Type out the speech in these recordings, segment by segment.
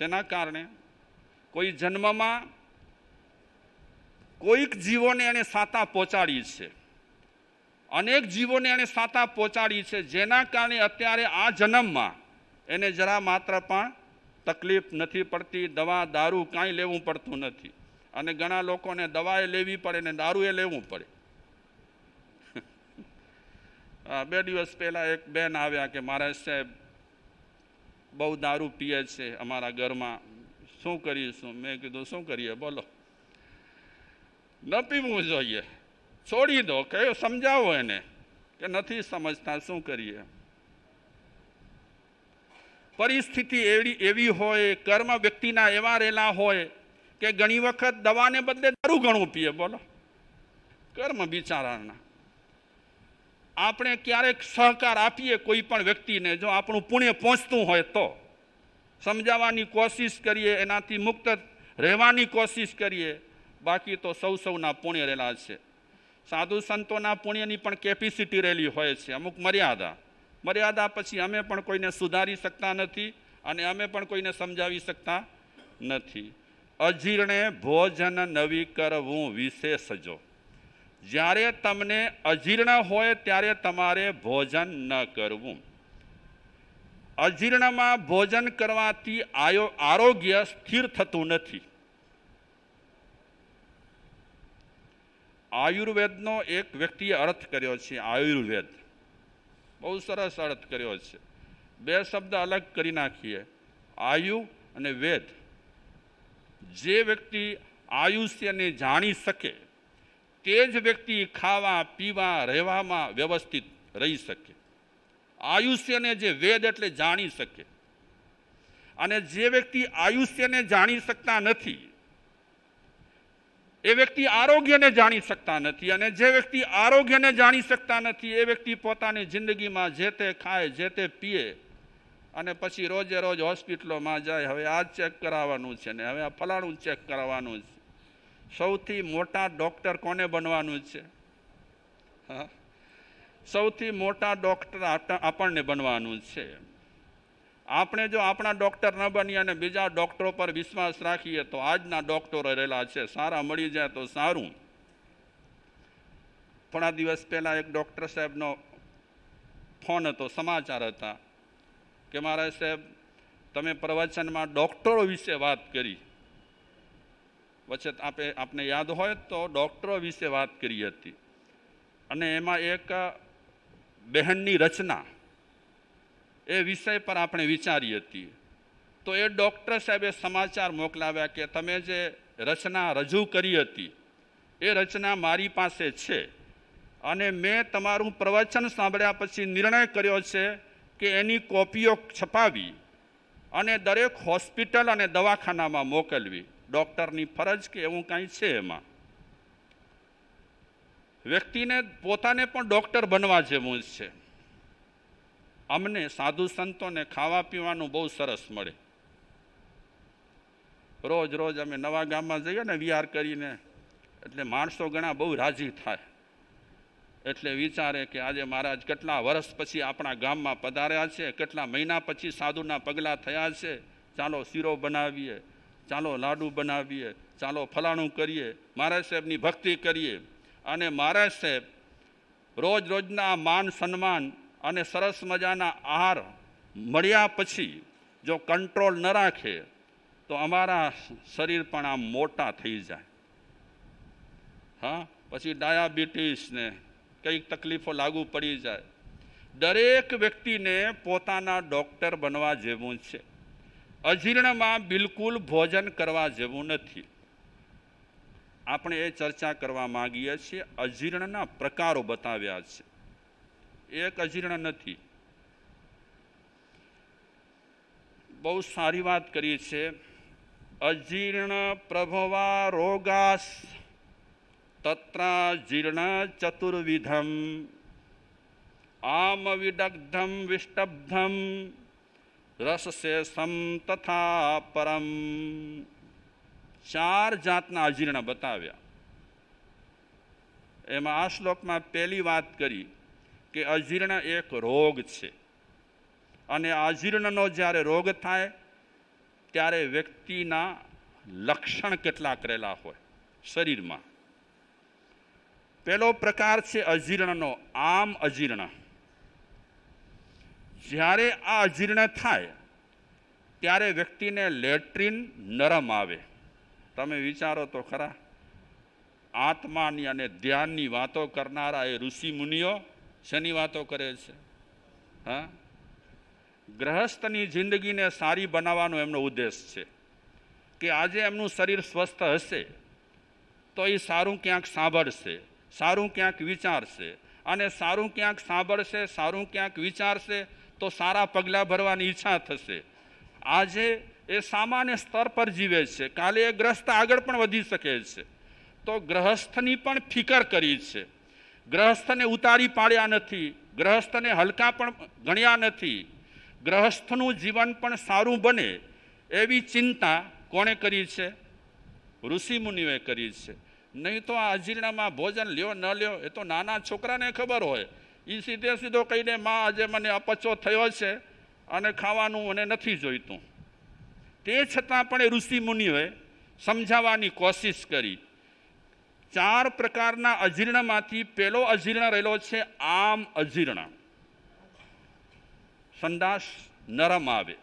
શેના કારણે કોઈ જન્મમાં કોઈક જીવોને એણે સાતા પહોંચાડી છે અનેક જીવોને એણે સાતા પહોંચાડી છે જેના કારણે અત્યારે આ જન્મમાં એને જરા માત્ર પણ તકલીફ નથી પડતી દવા દારૂ કાંઈ લેવું પડતું નથી અને ઘણા લોકોને દવાએ લેવી પડે ને દારૂએ લેવું પડે બે દિવસ પહેલાં એક બેન આવ્યા કે મહારાજ સાહેબ બહુ દારૂ પીએ છે અમારા ઘરમાં શું કરીશું મેં કીધું શું કરીએ બોલો ન પીવું જોઈએ છોડી દો કયો સમજાવો એને કે નથી સમજતા શું કરીએ પરિસ્થિતિ એવી એવી હોય કર્મ વ્યક્તિના એવા રહેલા હોય કે ઘણી વખત દવાને બદલે દારૂ ઘણું પીએ બોલો કર્મ બિચારાના આપણે ક્યારેક સહકાર આપીએ કોઈ પણ વ્યક્તિને જો આપણું પુણ્ય પહોંચતું હોય તો સમજાવવાની કોશિશ કરીએ એનાથી મુક્ત રહેવાની કોશિશ કરીએ બાકી તો સૌ સૌના પુણ્ય રહેલા છે સાધુ સંતોના પુણ્યની પણ કેપેસિટી રહેલી હોય છે અમુક મર્યાદા મર્યાદા પછી અમે પણ કોઈને સુધારી શકતા નથી અને અમે પણ કોઈને સમજાવી શકતા નથી અજીર્ણે ભોજન નવી કરવું વિશેષ જો જ્યારે તમને અજીર્ણ હોય ત્યારે તમારે ભોજન ન કરવું અજીર્ણમાં ભોજન કરવાથી આરોગ્ય સ્થિર થતું નથી આયુર્વેદનો એક વ્યક્તિએ અર્થ કર્યો છે આયુર્વેદ બહુ સરસ અર્થ કર્યો છે બે શબ્દ અલગ કરી નાખીએ આયુ અને વેદ જે વ્યક્તિ આયુષ્યને જાણી શકે તે જ વ્યક્તિ ખાવા પીવા રહેવામાં વ્યવસ્થિત રહી શકે આયુષ્યને જે વેદ એટલે જાણી શકે અને જે વ્યક્તિ આયુષ્યને જાણી શકતા નથી એ વ્યક્તિ આરોગ્યને જાણી શકતા નથી અને જે વ્યક્તિ આરોગ્યને જાણી શકતા નથી એ વ્યક્તિ પોતાની જિંદગીમાં જે તે ખાય જે તે પીએ અને પછી રોજે રોજ હોસ્પિટલોમાં જાય હવે આ ચેક કરાવવાનું છે ને હવે આ ફલાણું ચેક કરાવવાનું છે સૌથી મોટા ડૉક્ટર કોને બનવાનું છે હા સૌથી મોટા ડૉક્ટર આપણને બનવાનું છે આપણે જો આપણા ડૉક્ટર ન બનીએ અને બીજા ડૉક્ટરો પર વિશ્વાસ રાખીએ તો આજના ડૉક્ટરો રહેલા છે સારા મળી જાય તો સારું થોડા દિવસ પહેલાં એક ડૉક્ટર સાહેબનો ફોન હતો સમાચાર હતા કે મારા સાહેબ તમે પ્રવચનમાં ડૉક્ટરો વિશે વાત કરી વચ્ચે આપે આપને યાદ હોય તો ડૉક્ટરો વિશે વાત કરી હતી અને એમાં એક બહેનની રચના એ વિષય પર આપણે વિચારી હતી તો એ ડૉક્ટર સાહેબે સમાચાર મોકલાવ્યા કે તમે જે રચના રજૂ કરી હતી એ રચના મારી પાસે છે અને મેં તમારું પ્રવચન સાંભળ્યા પછી નિર્ણય કર્યો છે કે એની કોપીઓ છપાવી અને દરેક હોસ્પિટલ અને દવાખાનામાં મોકલવી ડૉક્ટરની ફરજ કે એવું કાંઈ છે એમાં વ્યક્તિને પોતાને પણ ડૉક્ટર બનવા જેવું જ છે અમને સાધુ સંતોને ખાવા પીવાનું બહુ સરસ મળે રોજ રોજ અમે નવા ગામમાં જઈએ ને વિહાર કરીને એટલે માણસો ઘણા બહુ રાજી થાય એટલે વિચારે કે આજે મહારાજ કેટલા વર્ષ પછી આપણા ગામમાં પધાર્યા છે કેટલા મહિના પછી સાધુના પગલાં થયા છે ચાલો શીરો બનાવીએ ચાલો લાડુ બનાવીએ ચાલો ફલાણું કરીએ મહારાજ સાહેબની ભક્તિ કરીએ અને મહારાજ સાહેબ રોજ રોજના માન સન્માન અને સરસ મજાના આહાર મળ્યા પછી જો કંટ્રોલ ન રાખે તો અમારા શરીર પણ આમ મોટા થઈ જાય હા પછી ડાયાબિટીસને કંઈક તકલીફો લાગુ પડી જાય દરેક વ્યક્તિને પોતાના ડૉક્ટર બનવા જેવું છે અજીર્ણમાં બિલકુલ ભોજન કરવા જેવું નથી આપણે એ ચર્ચા કરવા માગીએ છીએ અજીર્ણના પ્રકારો બતાવ્યા છે એક અજીર્ણ નથી બહુ સારી વાત કરી છે અજીર્ણ પ્રભવા રોગાસ તત્રા જીર્ણ ચતુર્વિધમ આમ વિડગ્ધમ વિષ્ટબ્ધમ રસ શેષમ તથા પરમ ચાર જાતના અજીર્ણ બતાવ્યા એમાં આ શ્લોકમાં પહેલી વાત કરી કે અજીર્ણ એક રોગ છે અને અજીર્ણનો જ્યારે રોગ થાય ત્યારે વ્યક્તિના લક્ષણ કેટલા કરેલા હોય શરીરમાં પહેલો પ્રકાર છે અજીર્ણનો આમ અજીર્ણ જ્યારે આ અજીર્ણ થાય ત્યારે વ્યક્તિને લેટ્રિન નરમ આવે તમે વિચારો તો ખરા આત્માની અને ધ્યાનની વાતો કરનારા એ ઋષિ મુનિઓ શેની વાતો કરે છે હા ગ્રહસ્થની જિંદગીને સારી બનાવવાનો એમનો ઉદ્દેશ છે કે આજે એમનું શરીર સ્વસ્થ હશે તો એ સારું ક્યાંક સાંભળશે સારું ક્યાંક વિચારશે અને સારું ક્યાંક સાંભળશે સારું ક્યાંક વિચારશે તો સારા પગલાં ભરવાની ઈચ્છા થશે આજે એ સામાન્ય સ્તર પર જીવે છે કાલે એ ગ્રસ્ત આગળ પણ વધી શકે છે તો ગ્રહસ્થની પણ ફિકર કરી છે ગ્રહસ્થને ઉતારી પાડ્યા નથી ગ્રહસ્થને હલકા પણ ગણ્યા નથી ગ્રહસ્થનું જીવન પણ સારું બને એવી ચિંતા કોણે કરી છે ઋષિમુનિઓએ કરી છે નહીં તો આ અજીર્ણમાં ભોજન લ્યો ન લ્યો એ તો નાના છોકરાને ખબર હોય એ સીધે સીધો કહીને મા આજે મને અપચો થયો છે અને ખાવાનું મને નથી જોઈતું તે છતાં પણ ઋષિ મુનિઓએ સમજાવવાની કોશિશ કરી ચાર પ્રકારના અજીર્ણમાંથી પેલો અજીર્ણ રહેલો છે આમ અજીર્ણ સંદાસ નરમ આવે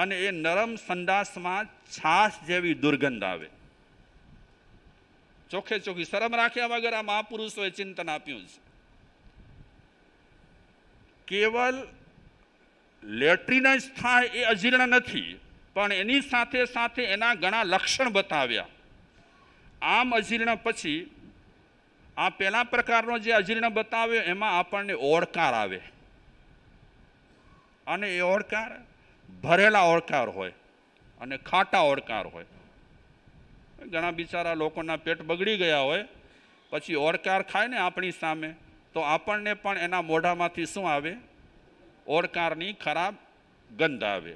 અને એ નરમ સંદાસમાં છાશ જેવી દુર્ગંધ આવે ચોખ્ખે ચોખ્ખી શરમ રાખ્યા વગર આ મહાપુરુષોએ ચિંતન આપ્યું છે કેવલ લેટ્રિન જ થાય એ અજીર્ણ નથી પણ એની સાથે સાથે એના ઘણા લક્ષણ બતાવ્યા આમ અજીર્ણ પછી આ પહેલા પ્રકારનો જે અજીર્ણ બતાવ્યો એમાં આપણને ઓળકાર આવે અને એ ઓળકાર ભરેલા ઓળકાર હોય અને ખાટા ઓળકાર હોય ઘણા બિચારા લોકોના પેટ બગડી ગયા હોય પછી ઓળકાર ખાય ને આપણી સામે તો આપણને પણ એના મોઢામાંથી શું આવે ઓળકારની ખરાબ ગંધ આવે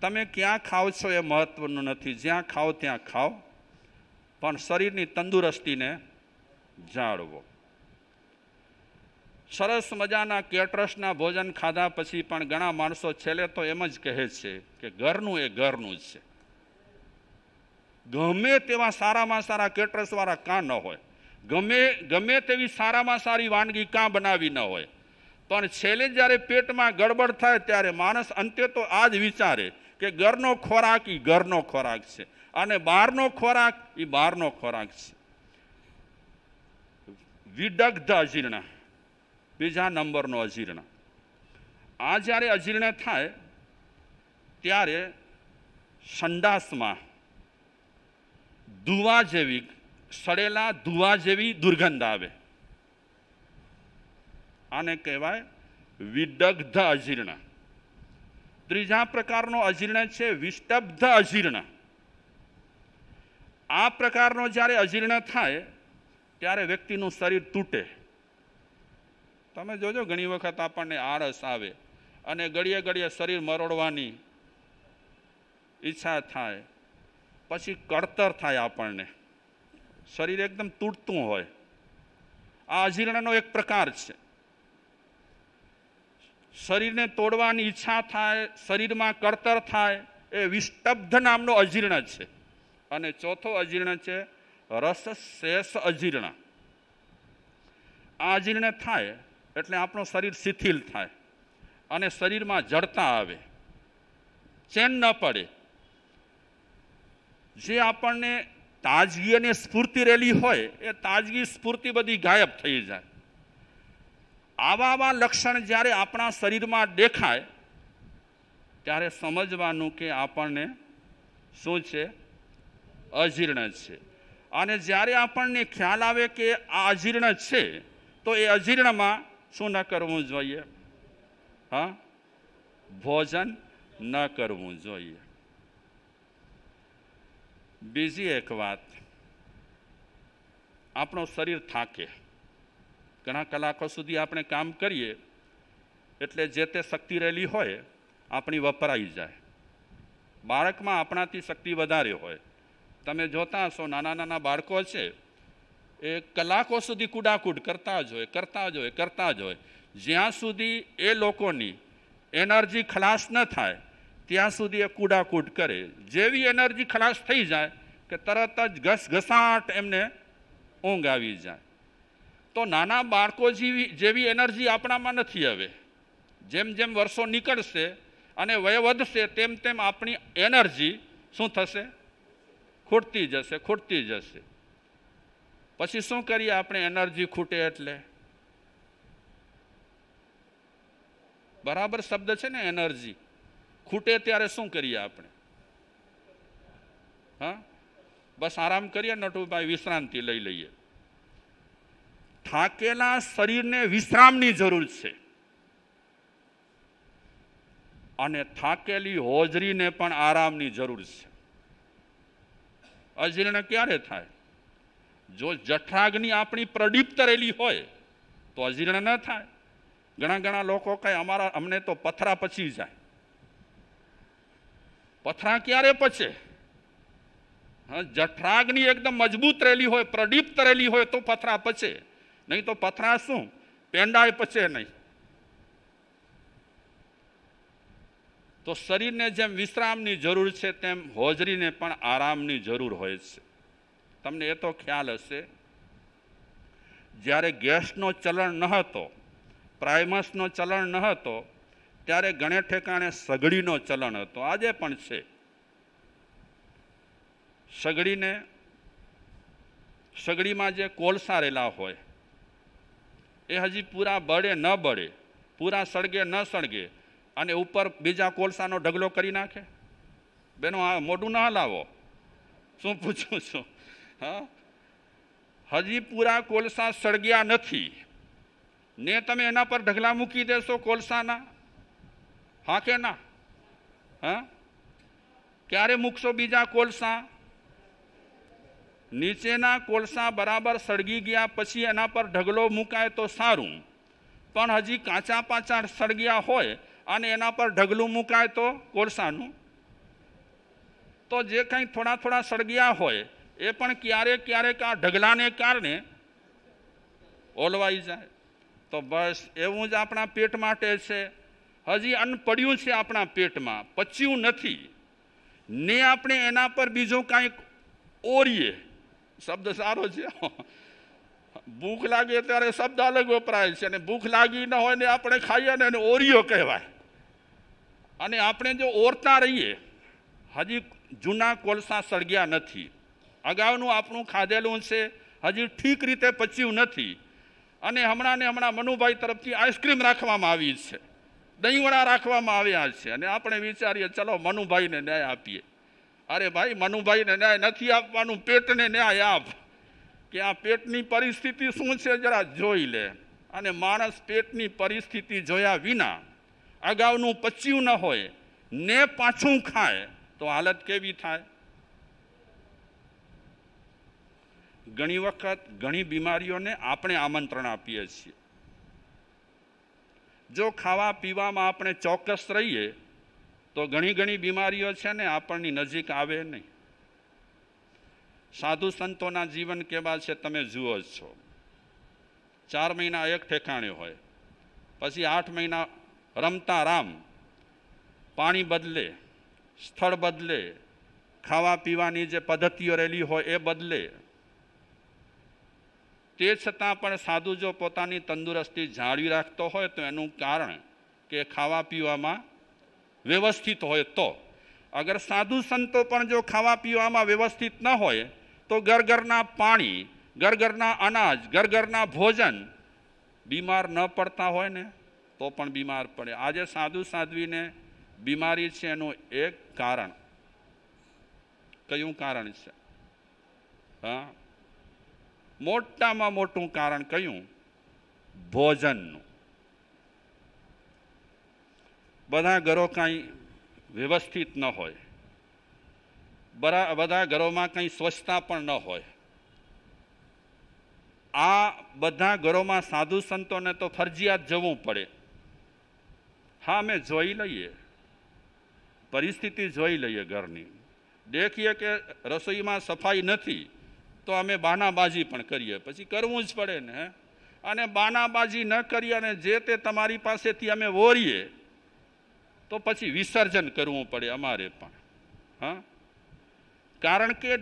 તમે ક્યાં ખાઓ છો એ મહત્ત્વનું નથી જ્યાં ખાઓ ત્યાં ખાઓ પણ શરીરની તંદુરસ્તીને જાળવો સરસ મજાના કેટરસના ભોજન ખાધા પછી પણ ઘણા માણસો છેલ્લે તો એમ જ કહે છે કે ઘરનું એ ઘરનું જ છે ગમે તેવા સારામાં સારા કેટરસવાળા કાં ન હોય ગમે ગમે તેવી સારામાં સારી વાનગી કાં બનાવી ન હોય પણ છેલ્લે જ્યારે પેટમાં ગડબડ થાય ત્યારે માણસ અંતે તો આ જ વિચારે કે ઘરનો ખોરાક એ ઘરનો ખોરાક છે અને બહારનો ખોરાક એ બહારનો ખોરાક છે વિડગ્ધ અજીર્ણ બીજા નંબરનો અજીર્ણ આ જ્યારે અજીર્ણ થાય ત્યારે સંડાસમાં દુવા જેવી સડેલા ધુવા જેવી દુર્ગંધ આવે આને કહેવાય વિદગ્ધ અજીર્ણ ત્રીજા પ્રકારનો અજીર્ણ છે વિષ્ટબ્ધ અજીર્ણ આ પ્રકારનો જ્યારે અજીર્ણ થાય ત્યારે વ્યક્તિનું શરીર તૂટે તમે જોજો ઘણી વખત આપણને આળસ આવે અને ઘડીએ ઘડીએ શરીર મરોડવાની ઈચ્છા થાય પછી કળતર થાય આપણને શરીર એકદમ તૂટતું હોય આ અજીર્ણનો એક પ્રકાર છે શરીરને તોડવાની ઈચ્છા થાય શરીરમાં કળતર થાય એ વિસ્તબ્ધ નામનો અજીર્ણ છે અને ચોથો અજીર્ણ છે રસ શેષ અજીર્ણ આ અજીર્ણ થાય એટલે આપણું શરીર શિથિલ થાય અને શરીરમાં જડતા આવે ચેન ન પડે જે આપણને તાજગી અને સ્ફૂર્તિ રહેલી હોય એ તાજગી સ્ફૂર્તિ બધી ગાયબ થઈ જાય આવા આવા લક્ષણ જ્યારે આપણા શરીરમાં દેખાય ત્યારે સમજવાનું કે આપણને શું છે અજીર્ણ છે અને જ્યારે આપણને ખ્યાલ આવે કે આ અજીર્ણ છે તો એ અજીર્ણમાં શું ન કરવું જોઈએ હા ભોજન ન કરવું જોઈએ બીજી એક વાત આપણું શરીર થાકે ઘણા કલાકો સુધી આપણે કામ કરીએ એટલે જે તે શક્તિ રહેલી હોય આપણી વપરાઈ જાય બાળકમાં આપણાથી શક્તિ વધારે હોય તમે જોતા હશો નાના નાના બાળકો છે એ કલાકો સુધી કુડાકૂડ કરતા જ હોય કરતા જ હોય કરતા જ હોય જ્યાં સુધી એ લોકોની એનર્જી ખલાસ ન થાય ત્યાં સુધી એ કૂડાકૂડ કરે જેવી એનર્જી ખલાસ થઈ જાય કે તરત જ ઘસઘસાટ એમને ઊંઘ આવી જાય તો નાના બાળકો જેવી જેવી એનર્જી આપણામાં નથી હવે જેમ જેમ વર્ષો નીકળશે અને વય વધશે તેમ તેમ આપણી એનર્જી શું થશે ખૂટતી જશે ખૂટતી જશે પછી શું કરીએ આપણે એનર્જી ખૂટે એટલે બરાબર શબ્દ છે ને એનર્જી ખૂટે ત્યારે શું કરીએ આપણે હા બસ આરામ કરીએ નટુભાઈ વિશ્રાંતિ લઈ લઈએ થાકેલા શરીરને વિશ્રામની જરૂર છે અને થાકેલી હોજરીને પણ આરામની જરૂર છે અજીર્ણ ક્યારે થાય જો જઠરાગ્નિ આપણી પ્રદીપ્ત રહેલી હોય તો અજીર્ણ ન થાય ઘણા ઘણા લોકો કાંઈ અમારા અમને તો પથરા પછી જાય પથરા ક્યારે પચે જઠરાગની એકદમ મજબૂત રહેલી હોય પ્રદીપ્ત રહેલી હોય તો પથરા પચે નહીં તો પથરા શું પેંડાય પચે નહીં તો શરીરને જેમ વિશ્રામની જરૂર છે તેમ હોજરીને પણ આરામની જરૂર હોય છે તમને એ તો ખ્યાલ હશે જ્યારે ગેસનો ચલણ ન હતો પ્રાઇમસનો ચલણ ન હતો ત્યારે ઘણે ઠેકાણે સગડીનો ચલણ હતો આજે પણ છે સગડીને સગડીમાં જે કોલસા રહેલા હોય એ હજી પૂરા બળે ન બળે પૂરા સળગે ન સળગે અને ઉપર બીજા કોલસાનો ઢગલો કરી નાખે બેનો આ મોઢું ના હલાવો શું પૂછું છું હા હજી પૂરા કોલસા સળગ્યા નથી ને તમે એના પર ઢગલા મૂકી દેશો કોલસાના હા કે ના હા ક્યારે મૂકશો બીજા કોલસા નીચેના કોલસા બરાબર સળગી ગયા પછી એના પર ઢગલો મુકાય તો સારું પણ હજી કાચા પાચા સળગ્યા હોય અને એના પર ઢગલું મુકાય તો કોલસાનું તો જે કંઈ થોડા થોડા સળગ્યા હોય એ પણ ક્યારેક ક્યારેક આ ઢગલાને કારણે ઓલવાઈ જાય તો બસ એવું જ આપણા પેટ માટે છે હજી અન્ન પડ્યું છે આપણા પેટમાં પચ્યું નથી ને આપણે એના પર બીજો કાંઈક ઓરીએ શબ્દ સારો છે ભૂખ લાગે ત્યારે શબ્દ અલગ વપરાય છે અને ભૂખ લાગી ન હોય ને આપણે ખાઈએ ને એને ઓરિયો કહેવાય અને આપણે જો ઓરતા રહીએ હજી જૂના કોલસા સળગ્યા નથી અગાઉનું આપણું ખાધેલું છે હજી ઠીક રીતે પચ્યું નથી અને હમણાં ને હમણાં મનુભાઈ તરફથી આઈસ્ક્રીમ રાખવામાં આવી છે દહીંવડા રાખવામાં આવ્યા છે અને આપણે વિચારીએ ચલો મનુભાઈને ન્યાય આપીએ અરે ભાઈ મનુભાઈને ન્યાય નથી આપવાનું પેટને ન્યાય આપ કે આ પેટની પરિસ્થિતિ શું છે જરા જોઈ લે અને માણસ પેટની પરિસ્થિતિ જોયા વિના અગાઉનું પચ્યું ન હોય ને પાછું ખાય તો હાલત કેવી થાય ઘણી વખત ઘણી બીમારીઓને આપણે આમંત્રણ આપીએ છીએ જો ખાવા પીવામાં આપણે ચોક્કસ રહીએ તો ઘણી ઘણી બીમારીઓ છે ને આપણની નજીક આવે નહીં સાધુ સંતોના જીવન કેવા છે તમે જુઓ જ છો ચાર મહિના એક ઠેકાણે હોય પછી આઠ મહિના રમતા રામ પાણી બદલે સ્થળ બદલે ખાવા પીવાની જે પદ્ધતિઓ રહેલી હોય એ બદલે તે છતાં પણ સાધુ જો પોતાની તંદુરસ્તી જાળવી રાખતો હોય તો એનું કારણ કે ખાવા પીવામાં વ્યવસ્થિત હોય તો અગર સાધુ સંતો પણ જો ખાવા પીવામાં વ્યવસ્થિત ન હોય તો ઘર પાણી ઘર અનાજ ઘર ભોજન બીમાર ન પડતા હોય ને તો પણ બીમાર પડે આજે સાધુ સાધ્વીને બીમારી છે એનું એક કારણ કયું કારણ છે હા મોટામાં મોટું કારણ કયું ભોજનનું બધા ઘરો કાંઈ વ્યવસ્થિત ન હોય બરા બધા ઘરોમાં કંઈ સ્વચ્છતા પણ ન હોય આ બધા ઘરોમાં સાધુ સંતોને તો ફરજિયાત જવું પડે હા મેં જોઈ લઈએ પરિસ્થિતિ જોઈ લઈએ ઘરની દેખીએ કે રસોઈમાં સફાઈ નથી તો અમે બાનાબાજી પણ કરીએ પછી કરવું જ પડે ને અને બાનાબાજી ન કરીએ અને જે તે તમારી પાસેથી અમે વોરીએ તો પછી વિસર્જન કરવું પડે અમારે પણ હા કારણ કે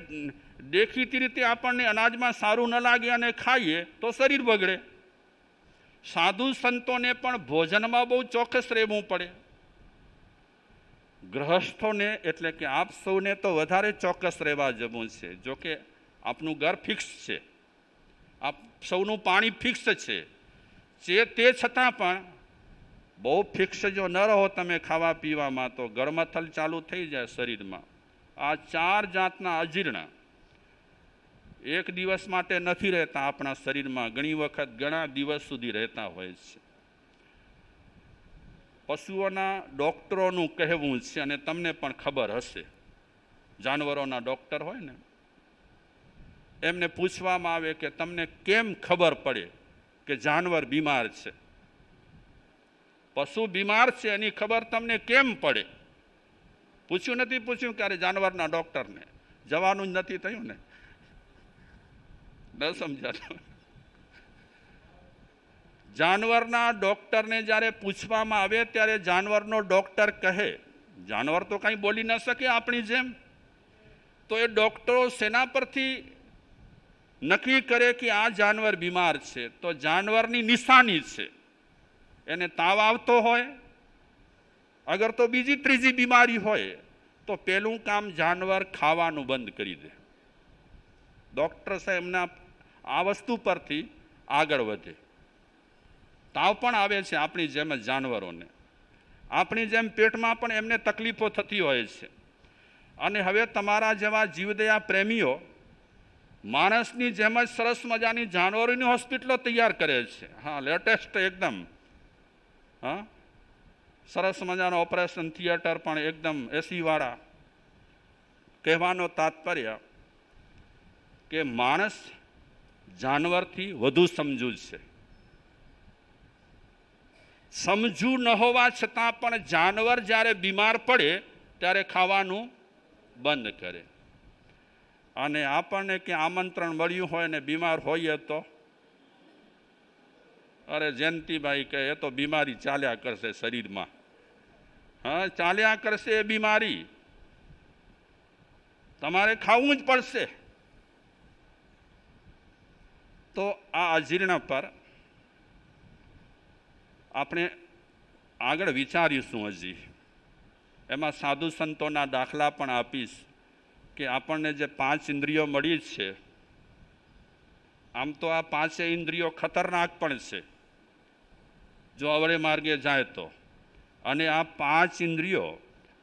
દેખીતી રીતે આપણને અનાજમાં સારું ન લાગે અને ખાઈએ તો શરીર બગડે સાધુ સંતોને પણ ભોજનમાં બહુ ચોક્કસ રહેવું પડે ગ્રહસ્થોને એટલે કે આપ સૌને તો વધારે ચોક્કસ રહેવા જવું છે જોકે આપનું ઘર ફિક્સ છે આપ સૌનું પાણી ફિક્સ છે જે તે છતાં પણ બહુ ફિક્સ જો ન રહો તમે ખાવા પીવામાં તો ગરમથલ ચાલુ થઈ જાય શરીરમાં આ ચાર જાતના અજીર્ણ એક દિવસ માટે નથી રહેતા આપણા શરીરમાં ઘણી વખત ઘણા દિવસ સુધી રહેતા હોય છે પશુઓના ડૉક્ટરોનું કહેવું છે અને તમને પણ ખબર હશે જાનવરોના ડૉક્ટર હોય ને એમને પૂછવામાં આવે કે તમને કેમ ખબર પડે કે જાનવર બીમાર છે પશુ બીમાર છે એની ખબર તમને કેમ પડે પૂછ્યું નથી પૂછ્યું ક્યારે જાનવરના ડૉક્ટરને જવાનું જ નથી થયું ને ન સમજાતું જાનવરના ડૉક્ટરને જ્યારે પૂછવામાં આવે ત્યારે જાનવરનો ડૉક્ટર કહે જાનવર તો કાંઈ બોલી ન શકે આપણી જેમ તો એ ડૉક્ટરો શેના પરથી નક્કી કરે કે આ જાનવર બીમાર છે તો જાનવરની નિશાની છે એને તાવ આવતો હોય અગર તો બીજી ત્રીજી બીમારી હોય તો પહેલું કામ જાનવર ખાવાનું બંધ કરી દે ડૉક્ટર સાહેબના આ વસ્તુ પરથી આગળ વધે તાવ પણ આવે છે આપણી જેમ જાનવરોને આપણી જેમ પેટમાં પણ એમને તકલીફો થતી હોય છે અને હવે તમારા જેવા જીવદયા પ્રેમીઓ માણસની જેમ જ સરસ મજાની જાનવરોની હોસ્પિટલો તૈયાર કરે છે હા લેટેસ્ટ એકદમ હા સરસ મજાનો ઓપરેશન થિયેટર પણ એકદમ એસીવાળા કહેવાનો તાત્પર્ય કે માણસ જાનવરથી વધુ સમજુ છે સમજૂ ન હોવા છતાં પણ જાનવર જ્યારે બીમાર પડે ત્યારે ખાવાનું બંધ કરે અને આપણને ક્યાં આમંત્રણ મળ્યું હોય ને બીમાર હોઈએ તો અરે જયંતિભાઈ કહે એ તો બીમારી ચાલ્યા કરશે શરીરમાં હા ચાલ્યા કરશે એ બીમારી તમારે ખાવું જ પડશે તો આ અજીર્ણ પર આપણે આગળ વિચારીશું હજી એમાં સાધુ સંતોના દાખલા પણ આપીશ કે આપણને જે પાંચ ઇન્દ્રિયો મળી છે આમ તો આ પાંચે ઇન્દ્રિયો ખતરનાક પણ છે જો અવળે માર્ગે જાય તો અને આ પાંચ ઇન્દ્રિયો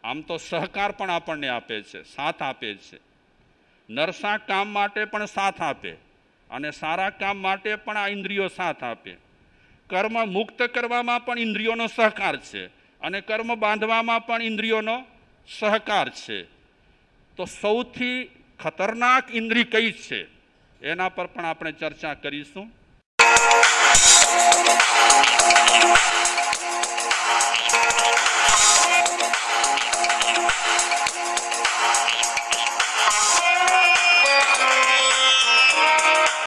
આમ તો સહકાર પણ આપણને આપે છે સાથ આપે છે નરસા કામ માટે પણ સાથ આપે અને સારા કામ માટે પણ આ ઇન્દ્રિયો સાથ આપે કર્મ મુક્ત કરવામાં પણ ઇન્દ્રિયોનો સહકાર છે અને કર્મ બાંધવામાં પણ ઇન્દ્રિયોનો સહકાર છે તો સૌથી ખતરનાક ઇન્દ્રી કઈ છે એના પર પણ આપણે ચર્ચા કરીશું